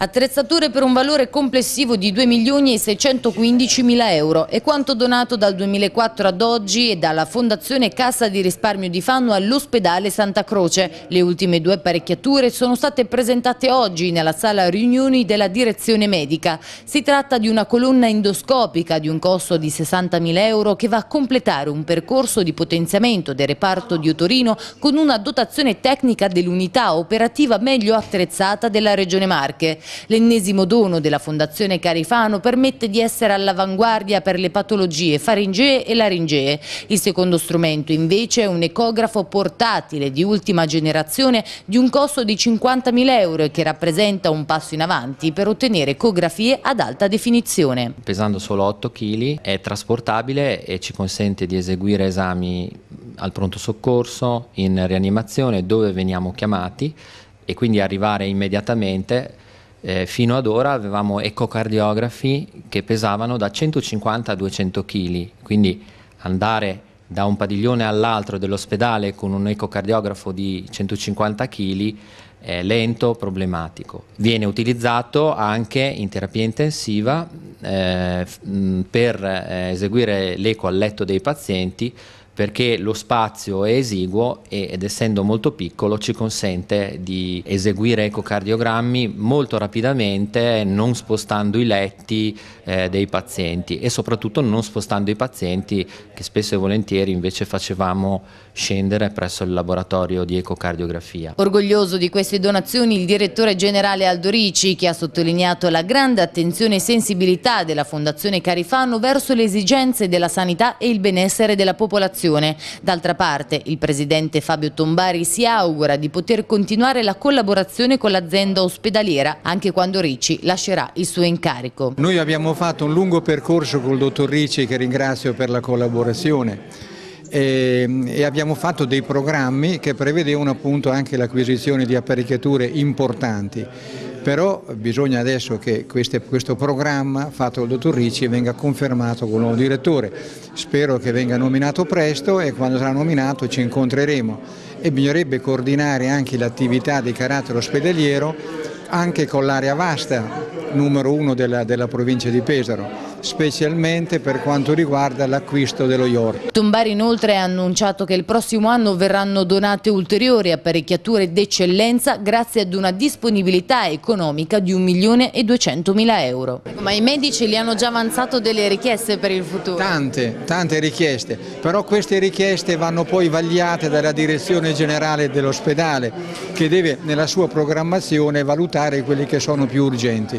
Attrezzature per un valore complessivo di 2 milioni e 615 mila euro è quanto donato dal 2004 ad oggi e dalla Fondazione Cassa di Risparmio di Fanno all'ospedale Santa Croce. Le ultime due apparecchiature sono state presentate oggi nella sala riunioni della direzione medica. Si tratta di una colonna endoscopica di un costo di 60 mila euro che va a completare un percorso di potenziamento del reparto di Otorino con una dotazione tecnica dell'unità operativa meglio attrezzata della Regione Marche. L'ennesimo dono della Fondazione Carifano permette di essere all'avanguardia per le patologie faringee e laringee. Il secondo strumento invece è un ecografo portatile di ultima generazione di un costo di 50.000 euro che rappresenta un passo in avanti per ottenere ecografie ad alta definizione. Pesando solo 8 kg è trasportabile e ci consente di eseguire esami al pronto soccorso, in rianimazione, dove veniamo chiamati e quindi arrivare immediatamente eh, fino ad ora avevamo ecocardiografi che pesavano da 150 a 200 kg, quindi andare da un padiglione all'altro dell'ospedale con un ecocardiografo di 150 kg è lento, problematico. Viene utilizzato anche in terapia intensiva eh, per eh, eseguire l'eco al letto dei pazienti perché lo spazio è esiguo ed essendo molto piccolo ci consente di eseguire ecocardiogrammi molto rapidamente non spostando i letti eh, dei pazienti e soprattutto non spostando i pazienti che spesso e volentieri invece facevamo scendere presso il laboratorio di ecocardiografia. Orgoglioso di queste donazioni il direttore generale Aldo Ricci che ha sottolineato la grande attenzione e sensibilità della Fondazione Carifano verso le esigenze della sanità e il benessere della popolazione situazione. D'altra parte, il presidente Fabio Tombari si augura di poter continuare la collaborazione con l'azienda ospedaliera anche quando Ricci lascerà il suo incarico. Noi abbiamo fatto un lungo percorso col dottor Ricci che ringrazio per la collaborazione e, abbiamo fatto dei programmi che prevedevano appunto anche l'acquisizione di apparecchiature importanti però bisogna adesso che queste, questo programma fatto dal dottor Ricci venga confermato con il nuovo direttore. Spero che venga nominato presto e quando sarà nominato ci incontreremo e bisognerebbe coordinare anche l'attività di carattere ospedaliero anche con l'area vasta numero uno della, della provincia di Pesaro specialmente per quanto riguarda l'acquisto dello yogurt. Tombari inoltre ha annunciato che il prossimo anno verranno donate ulteriori apparecchiature d'eccellenza grazie ad una disponibilità economica di 1 milione e 200 mila euro. Ma i medici li hanno già avanzato delle richieste per il futuro? Tante, tante richieste, però queste richieste vanno poi vagliate dalla direzione generale dell'ospedale che deve nella sua programmazione valutare quelli che sono più urgenti.